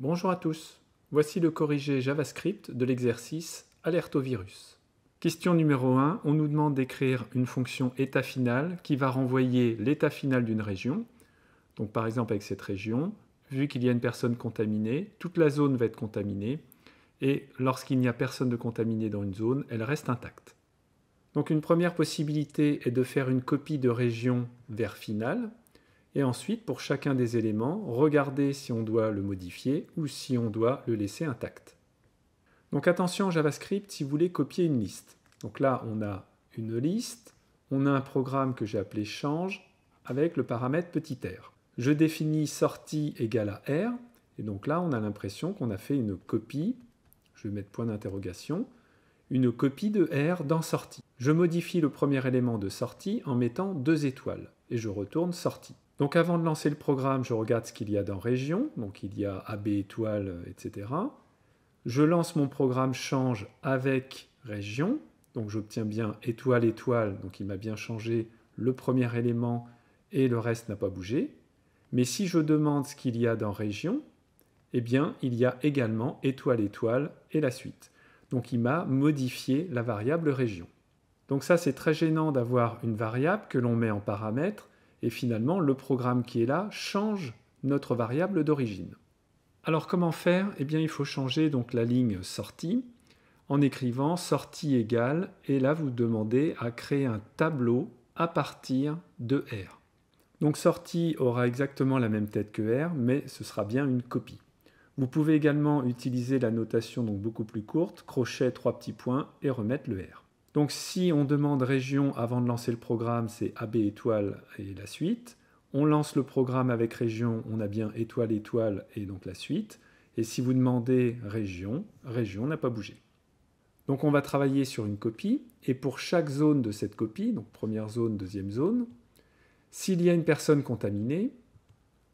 Bonjour à tous. Voici le corrigé JavaScript de l'exercice Alerte au virus. Question numéro 1, on nous demande d'écrire une fonction état final qui va renvoyer l'état final d'une région. Donc par exemple avec cette région, vu qu'il y a une personne contaminée, toute la zone va être contaminée et lorsqu'il n'y a personne de contaminé dans une zone, elle reste intacte. Donc une première possibilité est de faire une copie de région vers final. Et ensuite, pour chacun des éléments, regardez si on doit le modifier ou si on doit le laisser intact. Donc attention JavaScript, si vous voulez copier une liste. Donc là, on a une liste, on a un programme que j'ai appelé change avec le paramètre petit r. Je définis sortie égale à r, et donc là, on a l'impression qu'on a fait une copie, je vais mettre point d'interrogation, une copie de R dans sortie. Je modifie le premier élément de sortie en mettant deux étoiles et je retourne sortie. Donc avant de lancer le programme, je regarde ce qu'il y a dans région, donc il y a AB étoile, etc. Je lance mon programme change avec région, donc j'obtiens bien étoile étoile, donc il m'a bien changé le premier élément et le reste n'a pas bougé. Mais si je demande ce qu'il y a dans région, eh bien il y a également étoile étoile et la suite. Donc il m'a modifié la variable région. Donc ça c'est très gênant d'avoir une variable que l'on met en paramètre et finalement, le programme qui est là change notre variable d'origine. Alors comment faire Eh bien, il faut changer donc la ligne sortie en écrivant sortie égale et là vous demandez à créer un tableau à partir de R. Donc sortie aura exactement la même tête que R, mais ce sera bien une copie. Vous pouvez également utiliser la notation donc beaucoup plus courte, crochet, trois petits points et remettre le R. Donc si on demande région avant de lancer le programme, c'est AB étoile et la suite. On lance le programme avec région, on a bien étoile étoile et donc la suite. Et si vous demandez région, région n'a pas bougé. Donc on va travailler sur une copie, et pour chaque zone de cette copie, donc première zone, deuxième zone, s'il y a une personne contaminée,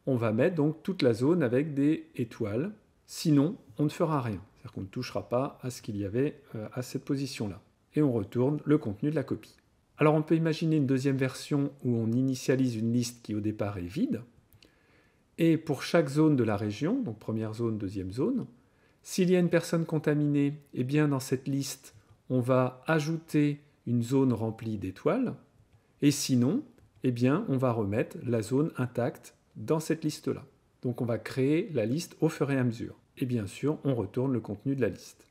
on va mettre donc toute la zone avec des étoiles, sinon on ne fera rien, c'est-à-dire qu'on ne touchera pas à ce qu'il y avait euh, à cette position-là et on retourne le contenu de la copie. Alors on peut imaginer une deuxième version où on initialise une liste qui au départ est vide, et pour chaque zone de la région, donc première zone, deuxième zone, s'il y a une personne contaminée, eh bien dans cette liste, on va ajouter une zone remplie d'étoiles, et sinon, eh bien on va remettre la zone intacte dans cette liste-là. Donc on va créer la liste au fur et à mesure. Et bien sûr, on retourne le contenu de la liste.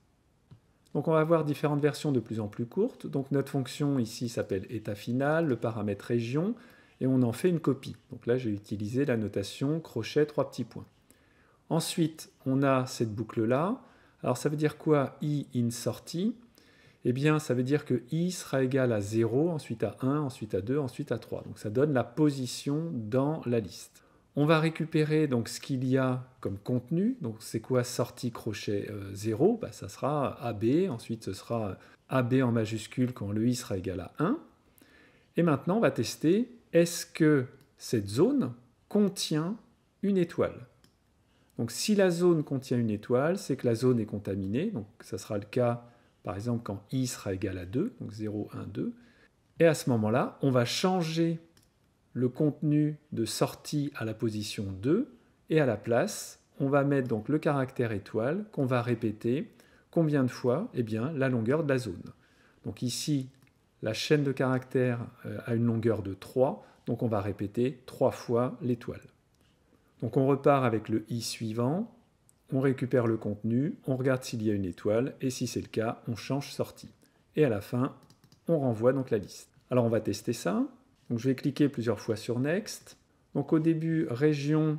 Donc on va avoir différentes versions de plus en plus courtes. Donc notre fonction ici s'appelle état final, le paramètre région, et on en fait une copie. Donc là j'ai utilisé la notation crochet trois petits points. Ensuite on a cette boucle là. Alors ça veut dire quoi i in sortie Eh bien ça veut dire que i sera égal à 0, ensuite à 1, ensuite à 2, ensuite à 3. Donc ça donne la position dans la liste. On va récupérer donc ce qu'il y a comme contenu. Donc c'est quoi sortie crochet 0 euh, bah, Ça sera AB, ensuite ce sera AB en majuscule quand le i sera égal à 1. Et maintenant on va tester est-ce que cette zone contient une étoile. Donc si la zone contient une étoile, c'est que la zone est contaminée. Donc ça sera le cas par exemple quand i sera égal à 2, donc 0, 1, 2. Et à ce moment-là, on va changer le contenu de sortie à la position 2 et à la place, on va mettre donc le caractère étoile qu'on va répéter combien de fois Eh bien, la longueur de la zone. Donc ici, la chaîne de caractères euh, a une longueur de 3, donc on va répéter 3 fois l'étoile. Donc on repart avec le i suivant, on récupère le contenu, on regarde s'il y a une étoile, et si c'est le cas, on change sortie. Et à la fin, on renvoie donc la liste. Alors on va tester ça. Donc je vais cliquer plusieurs fois sur Next. Donc au début, région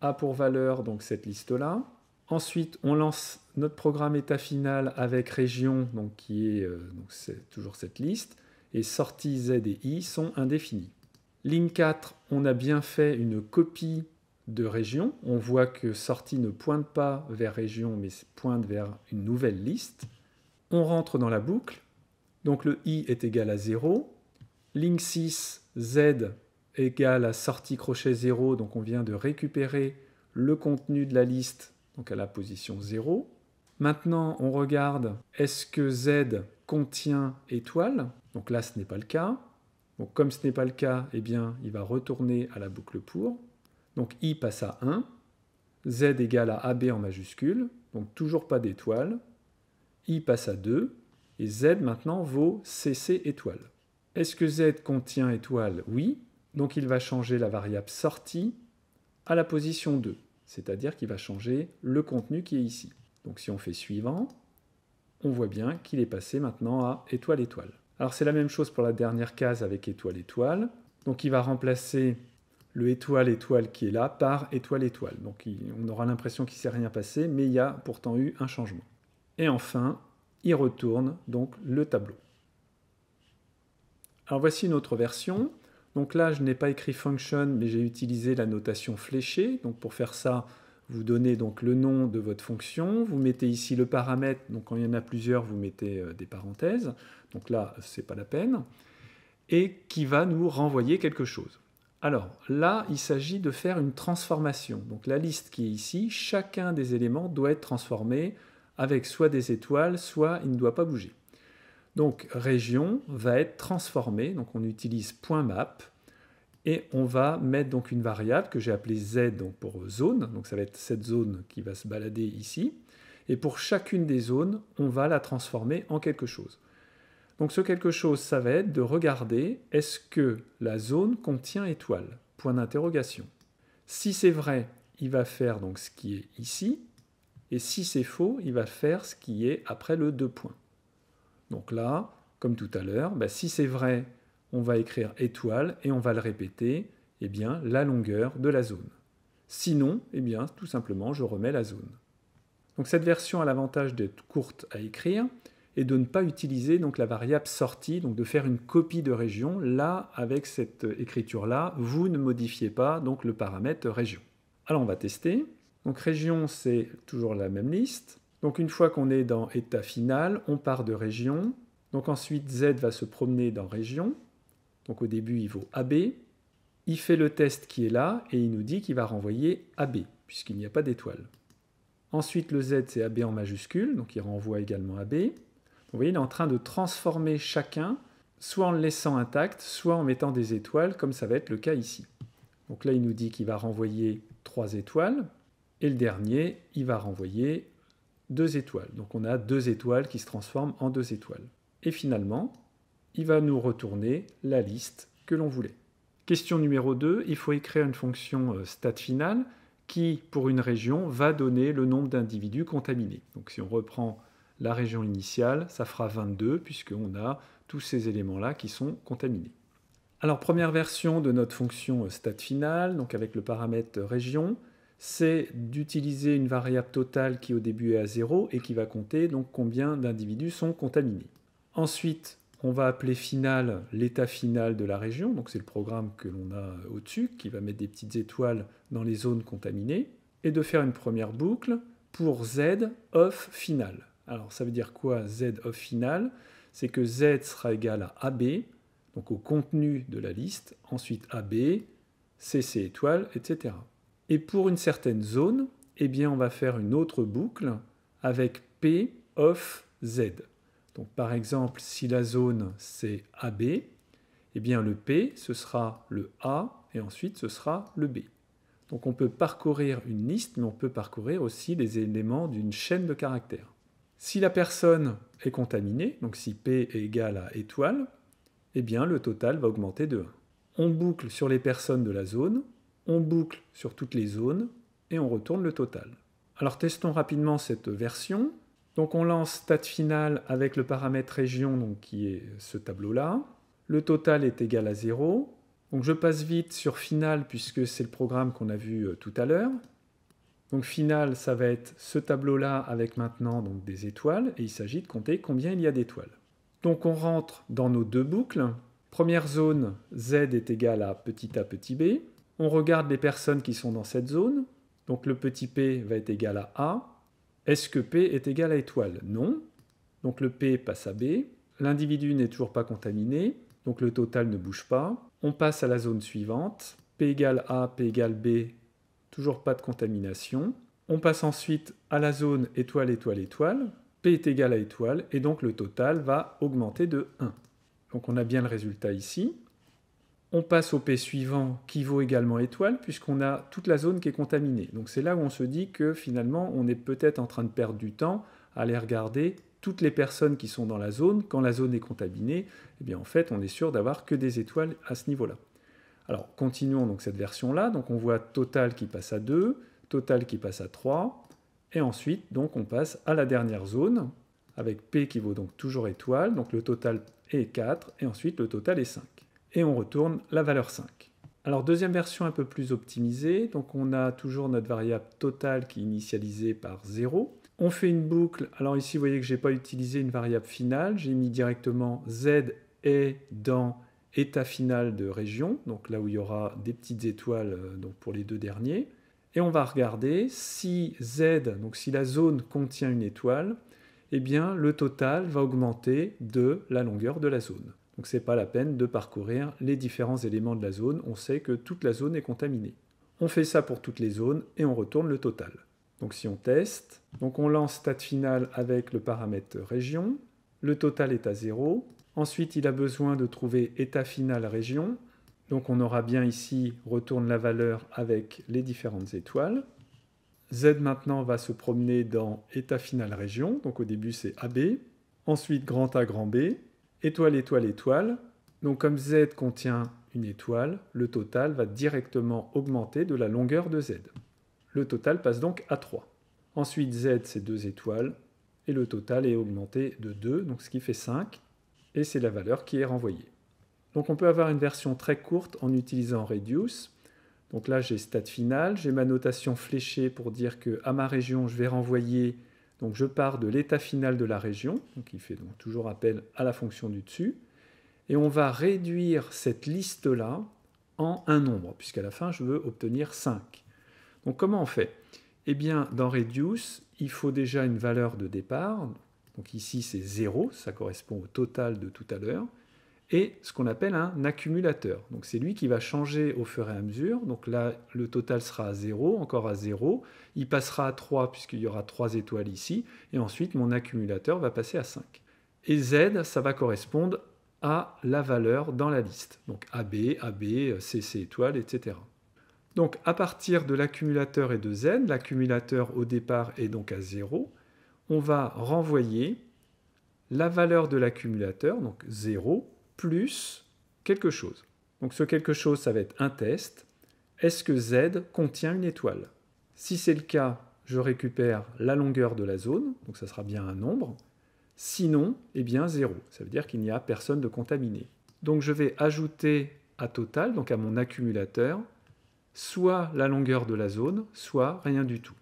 a pour valeur donc cette liste-là. Ensuite, on lance notre programme état final avec région, donc qui est, euh, toujours cette liste, et sortie Z et I sont indéfinis. Ligne 4, on a bien fait une copie de région. On voit que sortie ne pointe pas vers région, mais pointe vers une nouvelle liste. On rentre dans la boucle. Donc le i est égal à 0 link 6, Z égale à sortie crochet 0, donc on vient de récupérer le contenu de la liste, donc à la position 0. Maintenant, on regarde, est-ce que Z contient étoile Donc là, ce n'est pas le cas. Donc comme ce n'est pas le cas, eh bien, il va retourner à la boucle pour. Donc I passe à 1, Z égale à AB en majuscule, donc toujours pas d'étoile. I passe à 2, et Z maintenant vaut CC étoile. Est-ce que Z contient étoile Oui. Donc il va changer la variable sortie à la position 2, c'est-à-dire qu'il va changer le contenu qui est ici. Donc si on fait suivant, on voit bien qu'il est passé maintenant à étoile étoile. Alors c'est la même chose pour la dernière case avec étoile étoile. Donc il va remplacer le étoile étoile qui est là par étoile étoile. Donc on aura l'impression qu'il ne s'est rien passé, mais il y a pourtant eu un changement. Et enfin, il retourne donc le tableau. Alors voici une autre version. Donc là, je n'ai pas écrit function, mais j'ai utilisé la notation fléchée. Donc pour faire ça, vous donnez donc le nom de votre fonction, vous mettez ici le paramètre, donc quand il y en a plusieurs, vous mettez euh, des parenthèses, donc là, c'est pas la peine, et qui va nous renvoyer quelque chose. Alors là, il s'agit de faire une transformation. Donc la liste qui est ici, chacun des éléments doit être transformé avec soit des étoiles, soit il ne doit pas bouger. Donc région va être transformée, donc on utilise point .map et on va mettre donc une variable que j'ai appelée z donc pour zone, donc ça va être cette zone qui va se balader ici, et pour chacune des zones, on va la transformer en quelque chose. Donc ce quelque chose, ça va être de regarder est-ce que la zone contient étoile Point d'interrogation. Si c'est vrai, il va faire donc ce qui est ici, et si c'est faux, il va faire ce qui est après le deux points. Donc là, comme tout à l'heure, bah, si c'est vrai, on va écrire étoile et on va le répéter, eh bien, la longueur de la zone. Sinon, eh bien, tout simplement, je remets la zone. Donc cette version a l'avantage d'être courte à écrire et de ne pas utiliser donc la variable sortie, donc de faire une copie de région. Là, avec cette écriture-là, vous ne modifiez pas donc le paramètre région. Alors on va tester. Donc région, c'est toujours la même liste. Donc une fois qu'on est dans état final, on part de région. Donc ensuite, Z va se promener dans région. Donc au début, il vaut AB. Il fait le test qui est là et il nous dit qu'il va renvoyer AB, puisqu'il n'y a pas d'étoile. Ensuite, le Z, c'est AB en majuscule, donc il renvoie également AB. vous voyez, il est en train de transformer chacun, soit en le laissant intact, soit en mettant des étoiles, comme ça va être le cas ici. Donc là, il nous dit qu'il va renvoyer trois étoiles. Et le dernier, il va renvoyer deux étoiles. Donc on a deux étoiles qui se transforment en deux étoiles. Et finalement, il va nous retourner la liste que l'on voulait. Question numéro 2, il faut écrire une fonction euh, stade finale qui, pour une région, va donner le nombre d'individus contaminés. Donc si on reprend la région initiale, ça fera 22, puisqu'on a tous ces éléments-là qui sont contaminés. Alors première version de notre fonction euh, stade finale, donc avec le paramètre euh, région, c'est d'utiliser une variable totale qui au début est à 0 et qui va compter donc combien d'individus sont contaminés. Ensuite, on va appeler final l'état final de la région, donc c'est le programme que l'on a au-dessus qui va mettre des petites étoiles dans les zones contaminées, et de faire une première boucle pour Z off final. Alors ça veut dire quoi Z off final C'est que Z sera égal à AB, donc au contenu de la liste, ensuite AB, CC étoile, etc. Et pour une certaine zone, eh bien, on va faire une autre boucle avec P of Z. Donc, par exemple, si la zone c'est AB, eh bien, le P, ce sera le A et ensuite ce sera le B. Donc, on peut parcourir une liste, mais on peut parcourir aussi les éléments d'une chaîne de caractères. Si la personne est contaminée, donc si P est égal à étoile, eh bien, le total va augmenter de 1. On boucle sur les personnes de la zone, on boucle sur toutes les zones et on retourne le total. Alors testons rapidement cette version. Donc on lance stat final avec le paramètre région qui est ce tableau-là. Le total est égal à 0. Donc je passe vite sur final puisque c'est le programme qu'on a vu euh, tout à l'heure. Donc final, ça va être ce tableau-là avec maintenant donc, des étoiles et il s'agit de compter combien il y a d'étoiles. Donc on rentre dans nos deux boucles. Première zone, z est égal à petit a petit b on regarde les personnes qui sont dans cette zone, donc le petit p va être égal à A. Est-ce que p est égal à étoile Non. Donc le p passe à B. L'individu n'est toujours pas contaminé, donc le total ne bouge pas. On passe à la zone suivante. p égale A, p égale B, toujours pas de contamination. On passe ensuite à la zone étoile, étoile, étoile. P est égal à étoile, et donc le total va augmenter de 1. Donc on a bien le résultat ici. On passe au P suivant qui vaut également étoile puisqu'on a toute la zone qui est contaminée. Donc c'est là où on se dit que finalement on est peut-être en train de perdre du temps à aller regarder toutes les personnes qui sont dans la zone. Quand la zone est contaminée, eh bien en fait on est sûr d'avoir que des étoiles à ce niveau-là. Alors continuons donc cette version-là. Donc on voit total qui passe à 2, total qui passe à 3 et ensuite donc on passe à la dernière zone avec P qui vaut donc toujours étoile. Donc le total est 4 et ensuite le total est 5 et on retourne la valeur 5. Alors deuxième version un peu plus optimisée, donc on a toujours notre variable totale qui est initialisée par 0. On fait une boucle, alors ici vous voyez que je n'ai pas utilisé une variable finale, j'ai mis directement Z et dans état final de région, donc là où il y aura des petites étoiles euh, donc pour les deux derniers. Et on va regarder si Z, donc si la zone contient une étoile, eh bien le total va augmenter de la longueur de la zone. Donc c'est pas la peine de parcourir les différents éléments de la zone, on sait que toute la zone est contaminée. On fait ça pour toutes les zones et on retourne le total. Donc si on teste, donc on lance stade final avec le paramètre région, le total est à 0, ensuite il a besoin de trouver état final région, donc on aura bien ici retourne la valeur avec les différentes étoiles. Z maintenant va se promener dans état final région, donc au début c'est AB, ensuite grand A grand B, étoile, étoile, étoile. Donc comme z contient une étoile, le total va directement augmenter de la longueur de z. Le total passe donc à 3. Ensuite z c'est 2 étoiles, et le total est augmenté de 2, donc ce qui fait 5, et c'est la valeur qui est renvoyée. Donc on peut avoir une version très courte en utilisant reduce. Donc là j'ai stade final, j'ai ma notation fléchée pour dire que à ma région je vais renvoyer donc je pars de l'état final de la région, qui fait donc toujours appel à la fonction du dessus, et on va réduire cette liste-là en un nombre, puisqu'à la fin je veux obtenir 5. Donc comment on fait Eh bien dans reduce, il faut déjà une valeur de départ, donc ici c'est 0, ça correspond au total de tout à l'heure, et ce qu'on appelle un accumulateur. Donc c'est lui qui va changer au fur et à mesure. Donc là, le total sera à 0, encore à 0. Il passera à 3 puisqu'il y aura 3 étoiles ici. Et ensuite, mon accumulateur va passer à 5. Et Z, ça va correspondre à la valeur dans la liste. Donc AB, AB, CC étoile, etc. Donc à partir de l'accumulateur et de Z, l'accumulateur au départ est donc à 0. On va renvoyer la valeur de l'accumulateur, donc 0, plus quelque chose. Donc ce quelque chose, ça va être un test. Est-ce que Z contient une étoile Si c'est le cas, je récupère la longueur de la zone, donc ça sera bien un nombre. Sinon, eh bien zéro. Ça veut dire qu'il n'y a personne de contaminé. Donc je vais ajouter à total, donc à mon accumulateur, soit la longueur de la zone, soit rien du tout.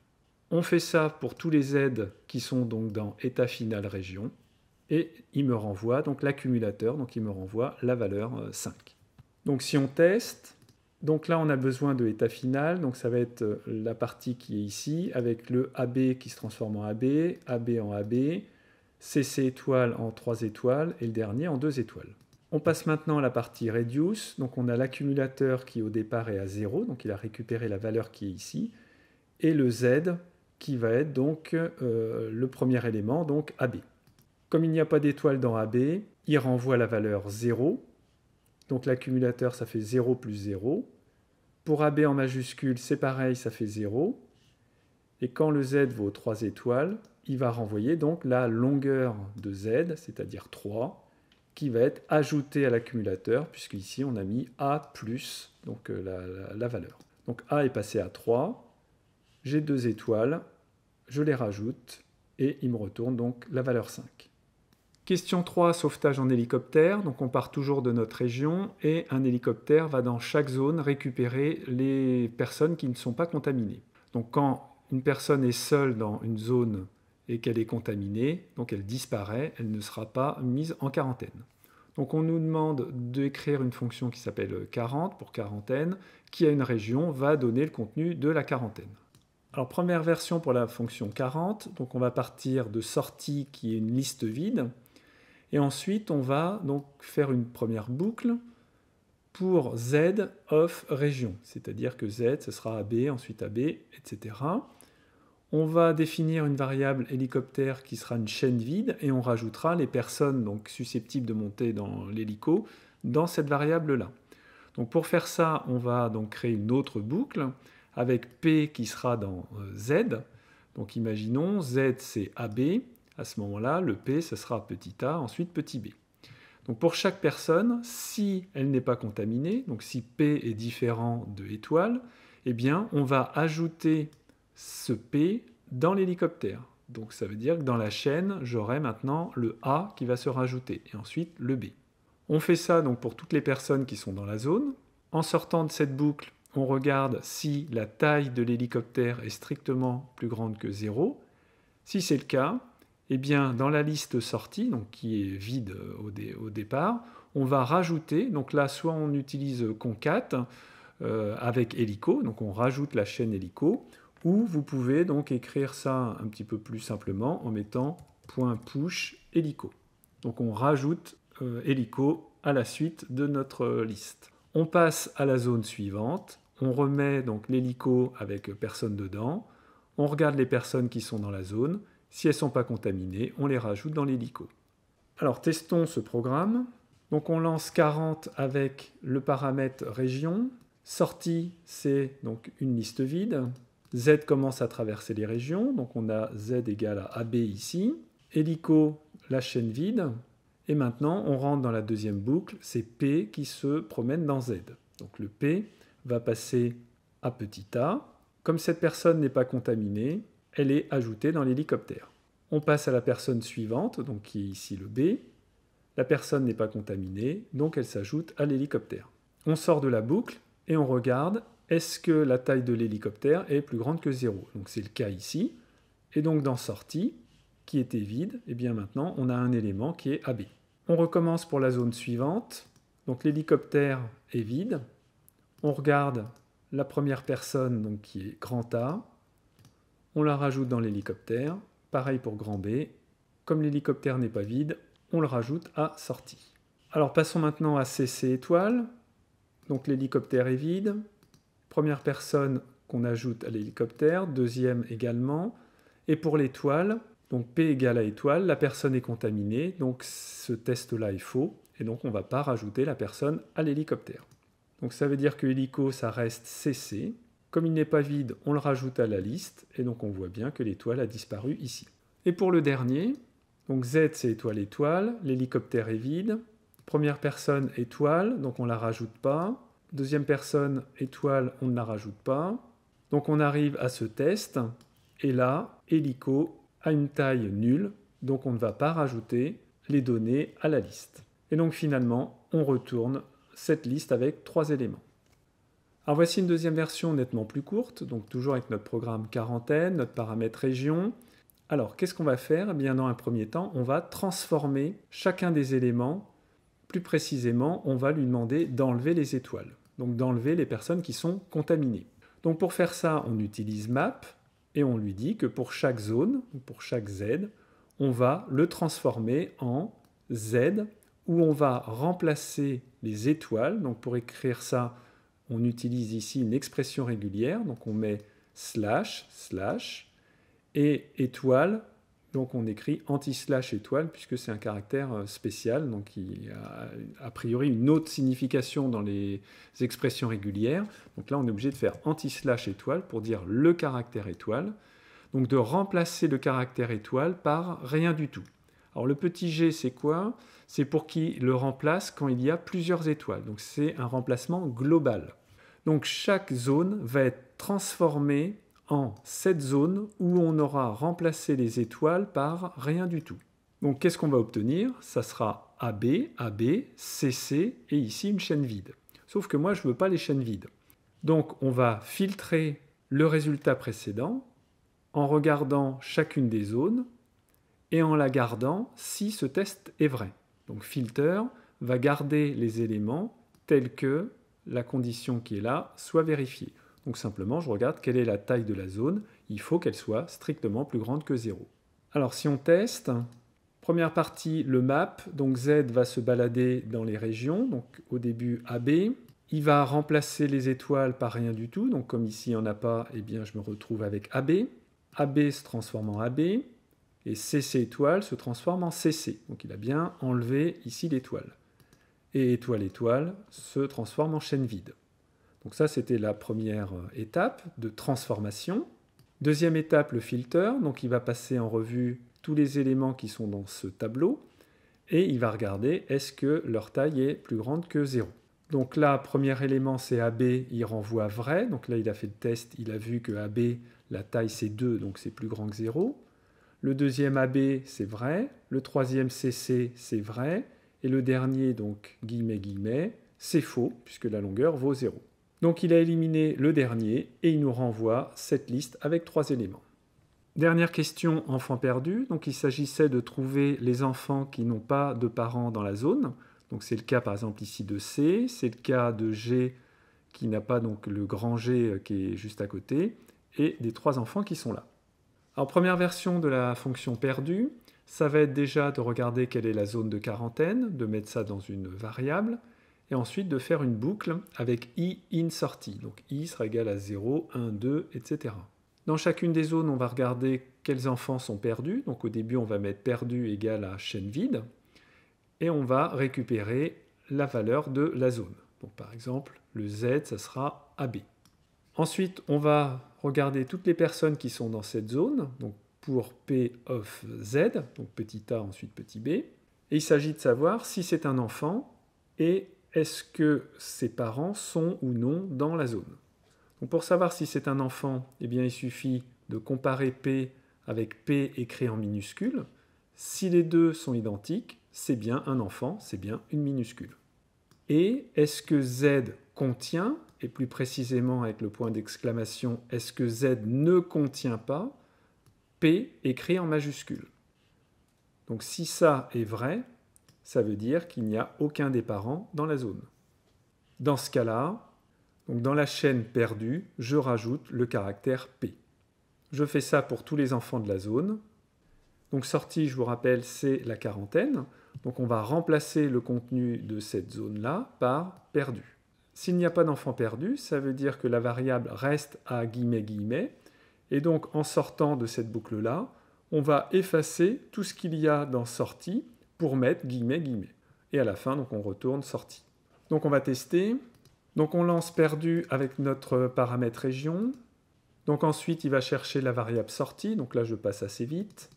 On fait ça pour tous les Z qui sont donc dans état final région et il me renvoie donc l'accumulateur, donc il me renvoie la valeur 5. Euh, donc si on teste, donc là on a besoin de l'état final, donc ça va être euh, la partie qui est ici, avec le AB qui se transforme en AB, AB en AB, CC étoile en 3 étoiles et le dernier en 2 étoiles. On passe maintenant à la partie reduce, donc on a l'accumulateur qui au départ est à 0, donc il a récupéré la valeur qui est ici, et le Z qui va être donc euh, le premier élément, donc AB. Comme il n'y a pas d'étoile dans AB, il renvoie la valeur 0. Donc l'accumulateur, ça fait 0 plus 0. Pour AB en majuscule, c'est pareil, ça fait 0. Et quand le Z vaut 3 étoiles, il va renvoyer donc la longueur de Z, c'est-à-dire 3, qui va être ajoutée à l'accumulateur, puisqu'ici on a mis A plus, donc euh, la, valeur. Donc A est passé à 3, j'ai 2 étoiles, je les rajoute, et il me retourne donc la valeur 5. Question 3, sauvetage en hélicoptère. Donc on part toujours de notre région et un hélicoptère va dans chaque zone récupérer les personnes qui ne sont pas contaminées. Donc quand une personne est seule dans une zone et qu'elle est contaminée, donc elle disparaît, elle ne sera pas mise en quarantaine. Donc on nous demande d'écrire une fonction qui s'appelle 40 pour quarantaine, qui à une région va donner le contenu de la quarantaine. Alors première version pour la fonction 40, donc on va partir de sortie qui est une liste vide. Et ensuite, on va donc faire une première boucle pour Z of région, c'est-à-dire que Z, ce sera AB, ensuite AB, etc. On va définir une variable hélicoptère qui sera une chaîne vide et on rajoutera les personnes donc susceptibles de monter dans l'hélico dans cette variable-là. Donc pour faire ça, on va donc créer une autre boucle avec P qui sera dans euh, Z. Donc imaginons Z c'est AB, à ce moment-là, le P, ça sera petit a, ensuite petit b. Donc pour chaque personne, si elle n'est pas contaminée, donc si P est différent de étoile, eh bien on va ajouter ce P dans l'hélicoptère. Donc ça veut dire que dans la chaîne, j'aurai maintenant le A qui va se rajouter, et ensuite le B. On fait ça donc pour toutes les personnes qui sont dans la zone. En sortant de cette boucle, on regarde si la taille de l'hélicoptère est strictement plus grande que 0. Si c'est le cas, eh bien, dans la liste sortie, qui est vide euh, au, départ, on va rajouter, donc là, soit on utilise euh, Concat euh, avec hélico, donc on rajoute la chaîne hélico, ou vous pouvez donc écrire ça un petit peu plus simplement en mettant .push hélico. Donc on rajoute hélico à la suite de notre liste. On passe à la zone suivante, on remet donc l'hélico avec personne dedans, on regarde les personnes qui sont dans la zone, si elles ne sont pas contaminées, on les rajoute dans l'hélico. Alors testons ce programme. Donc on lance 40 avec le paramètre région. Sortie, c'est donc une liste vide. Z commence à traverser les régions, donc on a Z égale à AB ici. Hélico, la chaîne vide. Et maintenant, on rentre dans la deuxième boucle, c'est P qui se promène dans Z. Donc le P va passer à petit a. Comme cette personne n'est pas contaminée, elle est ajoutée dans l'hélicoptère. On passe à la personne suivante, donc qui est ici le B. La personne n'est pas contaminée, donc elle s'ajoute à l'hélicoptère. On sort de la boucle et on regarde est-ce que la taille de l'hélicoptère est plus grande que 0 Donc c'est le cas ici. Et donc dans sortie, qui était vide, et eh bien maintenant on a un élément qui est AB. On recommence pour la zone suivante. Donc l'hélicoptère est vide. On regarde la première personne donc qui est grand A, on la rajoute dans l'hélicoptère, pareil pour grand B, comme l'hélicoptère n'est pas vide, on le rajoute à sortie. Alors passons maintenant à CC étoile, donc l'hélicoptère est vide, première personne qu'on ajoute à l'hélicoptère, deuxième également, et pour l'étoile, donc P égale à étoile, la personne est contaminée, donc ce test-là est faux, et donc on ne va pas rajouter la personne à l'hélicoptère. Donc ça veut dire que hélico, ça reste CC, comme il n'est pas vide, on le rajoute à la liste, et donc on voit bien que l'étoile a disparu ici. Et pour le dernier, donc Z c'est étoile-étoile, l'hélicoptère est vide. Première personne étoile, donc on ne la rajoute pas. Deuxième personne étoile, on ne la rajoute pas. Donc on arrive à ce test, et là, hélico a une taille nulle, donc on ne va pas rajouter les données à la liste. Et donc finalement, on retourne cette liste avec trois éléments. Alors ah, voici une deuxième version nettement plus courte, donc toujours avec notre programme quarantaine, notre paramètre région. Alors qu'est-ce qu'on va faire eh bien, Dans un premier temps, on va transformer chacun des éléments. Plus précisément, on va lui demander d'enlever les étoiles, donc d'enlever les personnes qui sont contaminées. Donc pour faire ça, on utilise map et on lui dit que pour chaque zone, pour chaque Z, on va le transformer en Z où on va remplacer les étoiles. Donc pour écrire ça, on utilise ici une expression régulière, donc on met slash, slash, et étoile, donc on écrit anti-slash étoile, puisque c'est un caractère euh, spécial, donc il a a priori une autre signification dans les expressions régulières. Donc là, on est obligé de faire anti-slash étoile pour dire le caractère étoile, donc de remplacer le caractère étoile par rien du tout. Alors le petit g, c'est quoi C'est pour qui le remplace quand il y a plusieurs étoiles. Donc, c'est un remplacement global. Donc, chaque zone va être transformée en cette zone où on aura remplacé les étoiles par rien du tout. Donc, qu'est-ce qu'on va obtenir Ça sera AB, AB, CC et ici une chaîne vide. Sauf que moi, je ne veux pas les chaînes vides. Donc, on va filtrer le résultat précédent en regardant chacune des zones et en la gardant si ce test est vrai. Donc filter va garder les éléments tels que la condition qui est là soit vérifiée. Donc simplement, je regarde quelle est la taille de la zone. Il faut qu'elle soit strictement plus grande que 0. Alors si on teste, première partie, le map. Donc Z va se balader dans les régions. Donc au début, AB. Il va remplacer les étoiles par rien du tout. Donc comme ici, il n'y en a pas, et eh bien, je me retrouve avec AB. AB se transforme en AB et CC étoile se transforme en CC. Donc il a bien enlevé ici l'étoile. Et étoile étoile se transforme en chaîne vide. Donc ça c'était la première euh, étape de transformation. Deuxième étape, le filter. Donc il va passer en revue tous les éléments qui sont dans ce tableau et il va regarder est-ce que leur taille est plus grande que 0. Donc là, premier élément, c'est AB, il renvoie vrai. Donc là, il a fait le test, il a vu que AB, la taille c'est 2, donc c'est plus grand que 0 le deuxième AB, c'est vrai, le troisième CC, c'est vrai, et le dernier, donc guillemets, guillemets, c'est faux, puisque la longueur vaut 0. Donc il a éliminé le dernier et il nous renvoie cette liste avec trois éléments. Dernière question, enfant perdu. Donc il s'agissait de trouver les enfants qui n'ont pas de parents dans la zone. Donc c'est le cas par exemple ici de C, c'est le cas de G qui n'a pas donc le grand G euh, qui est juste à côté, et des trois enfants qui sont là. Alors première version de la fonction perdue, ça va être déjà de regarder quelle est la zone de quarantaine, de mettre ça dans une variable, et ensuite de faire une boucle avec i in sortie. Donc i sera égal à 0, 1, 2, etc. Dans chacune des zones, on va regarder quels enfants sont perdus. Donc au début, on va mettre perdu égal à chaîne vide, et on va récupérer la valeur de la zone. Donc par exemple, le z, ça sera AB. Ensuite, on va regarder toutes les personnes qui sont dans cette zone, donc pour P of Z, donc petit a ensuite petit b. Et il s'agit de savoir si c'est un enfant et est-ce que ses parents sont ou non dans la zone. Donc pour savoir si c'est un enfant, eh bien il suffit de comparer P avec P écrit en minuscule. Si les deux sont identiques, c'est bien un enfant, c'est bien une minuscule. Et est-ce que Z contient et plus précisément avec le point d'exclamation, est-ce que Z ne contient pas P écrit en majuscule Donc si ça est vrai, ça veut dire qu'il n'y a aucun des parents dans la zone. Dans ce cas-là, dans la chaîne perdue, je rajoute le caractère P. Je fais ça pour tous les enfants de la zone. Donc sortie, je vous rappelle, c'est la quarantaine. Donc on va remplacer le contenu de cette zone-là par perdu. S'il n'y a pas d'enfant perdu, ça veut dire que la variable reste à guillemets guillemets. Et donc en sortant de cette boucle-là, on va effacer tout ce qu'il y a dans sortie pour mettre guillemets guillemets. Et à la fin, donc on retourne sortie. Donc on va tester. Donc on lance perdu avec notre paramètre région. Donc ensuite, il va chercher la variable sortie. Donc là, je passe assez vite.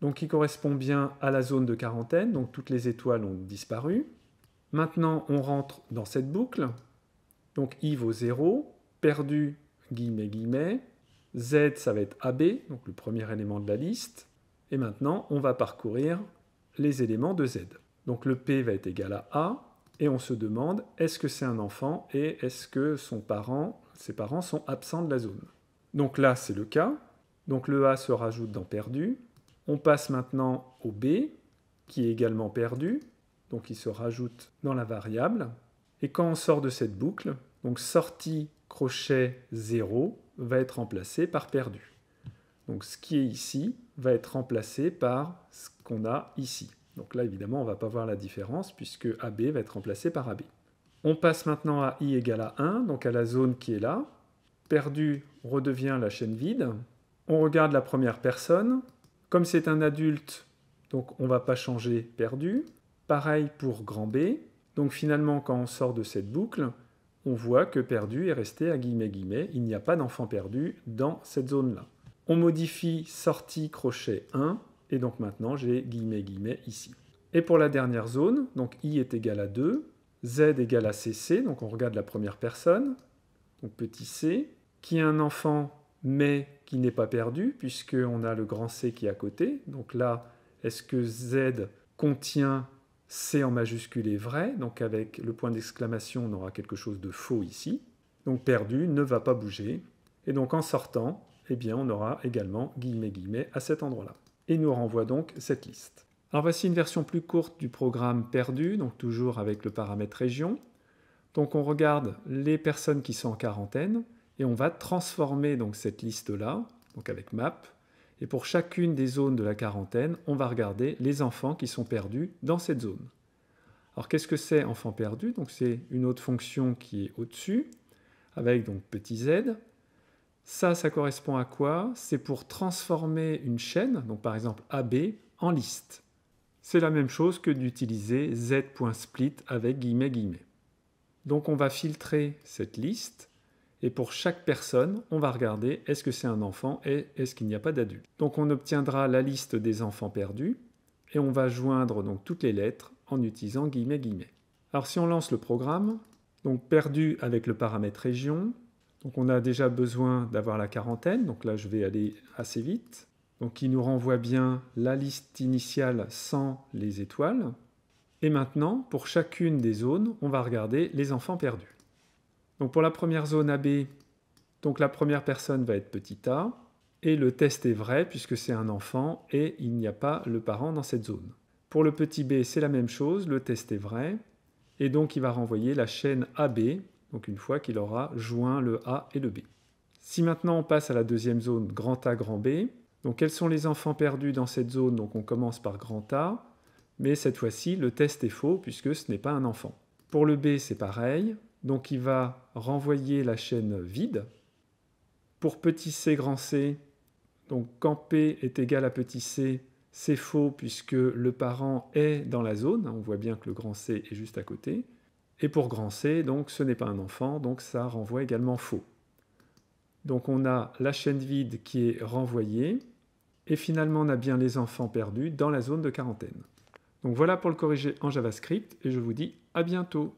Donc qui correspond bien à la zone de quarantaine. Donc toutes les étoiles ont disparu. Maintenant, on rentre dans cette boucle. Donc i vaut 0, perdu, guillemets, guillemets. Z, ça va être AB, donc le premier élément de la liste. Et maintenant, on va parcourir les éléments de Z. Donc le P va être égal à A, et on se demande est-ce que c'est un enfant et est-ce que son parent, ses parents sont absents de la zone. Donc là, c'est le cas. Donc le A se rajoute dans perdu. On passe maintenant au B, qui est également perdu donc il se rajoute dans la variable. Et quand on sort de cette boucle, donc sortie crochet 0 va être remplacé par perdu. Donc ce qui est ici va être remplacé par ce qu'on a ici. Donc là, évidemment, on ne va pas voir la différence puisque AB va être remplacé par AB. On passe maintenant à I égale à 1, donc à la zone qui est là. Perdu redevient la chaîne vide. On regarde la première personne. Comme c'est un adulte, donc on ne va pas changer perdu. Pareil pour grand B. Donc finalement, quand on sort de cette boucle, on voit que perdu est resté à guillemets guillemets. Il n'y a pas d'enfant perdu dans cette zone-là. On modifie sortie crochet 1 et donc maintenant j'ai guillemets guillemets ici. Et pour la dernière zone, donc i est égal à 2, z égal à cc, donc on regarde la première personne, donc petit c, qui est un enfant mais qui n'est pas perdu puisqu'on a le grand c qui est à côté. Donc là, est-ce que z contient c'est en majuscule est vrai, donc avec le point d'exclamation, on aura quelque chose de faux ici. Donc perdu ne va pas bouger. Et donc en sortant, eh bien on aura également guillemets guillemets à cet endroit-là. Et nous renvoie donc cette liste. Alors voici une version plus courte du programme perdu, donc toujours avec le paramètre région. Donc on regarde les personnes qui sont en quarantaine et on va transformer donc cette liste-là, donc avec map, et pour chacune des zones de la quarantaine, on va regarder les enfants qui sont perdus dans cette zone. Alors qu'est-ce que c'est enfant perdu Donc c'est une autre fonction qui est au-dessus, avec donc petit z. Ça, ça correspond à quoi C'est pour transformer une chaîne, donc par exemple AB, en liste. C'est la même chose que d'utiliser z.split avec guillemets guillemets. Donc on va filtrer cette liste et pour chaque personne, on va regarder est-ce que c'est un enfant et est-ce qu'il n'y a pas d'adulte. Donc on obtiendra la liste des enfants perdus et on va joindre donc toutes les lettres en utilisant guillemets guillemets. Alors si on lance le programme, donc perdu avec le paramètre région, donc on a déjà besoin d'avoir la quarantaine, donc là je vais aller assez vite. Donc il nous renvoie bien la liste initiale sans les étoiles. Et maintenant, pour chacune des zones, on va regarder les enfants perdus. Donc pour la première zone AB, donc la première personne va être petit a, et le test est vrai puisque c'est un enfant et il n'y a pas le parent dans cette zone. Pour le petit b, c'est la même chose, le test est vrai, et donc il va renvoyer la chaîne AB, donc une fois qu'il aura joint le A et le B. Si maintenant on passe à la deuxième zone, grand A, grand B, donc quels sont les enfants perdus dans cette zone Donc on commence par grand A, mais cette fois-ci le test est faux puisque ce n'est pas un enfant. Pour le B, c'est pareil, donc il va renvoyer la chaîne vide. Pour petit c grand c, donc quand p est égal à petit c, c'est faux puisque le parent est dans la zone. On voit bien que le grand c est juste à côté. Et pour grand c, donc ce n'est pas un enfant, donc ça renvoie également faux. Donc on a la chaîne vide qui est renvoyée. Et finalement, on a bien les enfants perdus dans la zone de quarantaine. Donc voilà pour le corriger en JavaScript et je vous dis à bientôt.